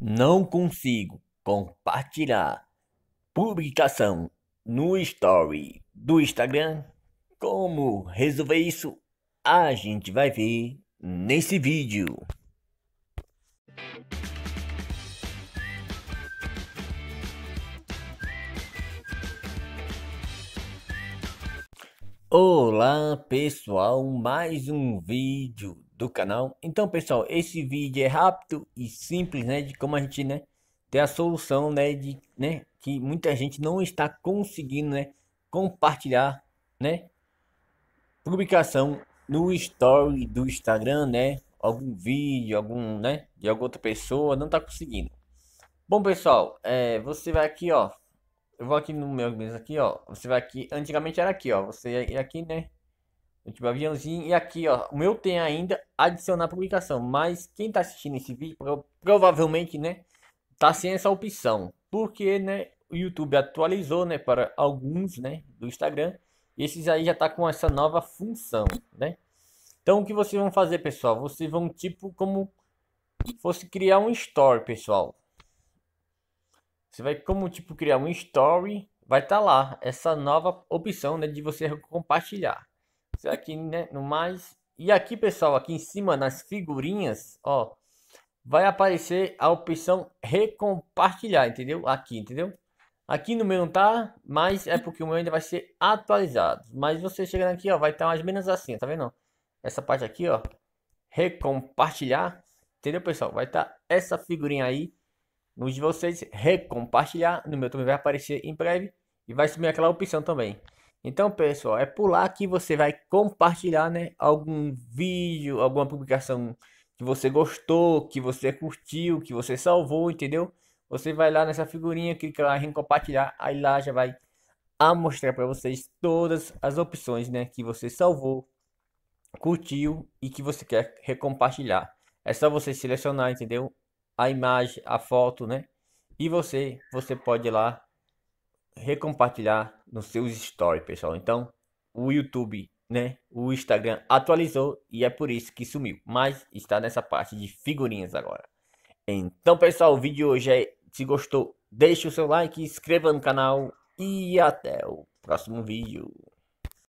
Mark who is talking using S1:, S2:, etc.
S1: Não consigo compartilhar publicação no story do Instagram. Como resolver isso? A gente vai ver nesse vídeo. Olá pessoal, mais um vídeo do canal. Então pessoal, esse vídeo é rápido e simples, né, de como a gente, né, ter a solução, né, de, né, que muita gente não está conseguindo, né, compartilhar, né, publicação no story do Instagram, né, algum vídeo, algum, né, de alguma outra pessoa, não está conseguindo. Bom pessoal, é, você vai aqui, ó, eu vou aqui no meu mesmo aqui, ó. Você vai aqui, antigamente era aqui, ó. Você ia aqui, né? O tipo aviãozinho e aqui, ó. O meu tem ainda adicionar publicação, mas quem tá assistindo esse vídeo provavelmente, né, tá sem essa opção. Porque, né, o YouTube atualizou, né, para alguns, né, do Instagram. esses aí já tá com essa nova função, né? Então o que vocês vão fazer, pessoal? Vocês vão tipo como fosse criar um store, pessoal. Você vai como tipo criar um story, vai estar tá lá essa nova opção né, de você compartilhar. Você aqui né, no mais e aqui pessoal aqui em cima nas figurinhas, ó, vai aparecer a opção recompartilhar, entendeu? Aqui, entendeu? Aqui no meu não tá, mas é porque o meu ainda vai ser atualizado. Mas você chegando aqui, ó, vai estar tá mais ou menos assim, tá vendo? Essa parte aqui, ó, recompartilhar, entendeu, pessoal? Vai estar tá essa figurinha aí no de vocês, recompartilhar. No meu também vai aparecer em breve e vai subir aquela opção também. Então, pessoal, é por lá que você vai compartilhar, né, algum vídeo, alguma publicação que você gostou, que você curtiu, que você salvou, entendeu? Você vai lá nessa figurinha, clica lá em compartilhar, aí lá já vai a mostrar para vocês todas as opções, né, que você salvou, curtiu e que você quer recompartilhar. É só você selecionar, entendeu? a imagem, a foto, né? E você, você pode ir lá recompartilhar nos seus stories, pessoal. Então, o YouTube, né? O Instagram atualizou e é por isso que sumiu, mas está nessa parte de figurinhas agora. Então, pessoal, o vídeo de hoje é se gostou, deixe o seu like, inscreva no canal e até o próximo vídeo.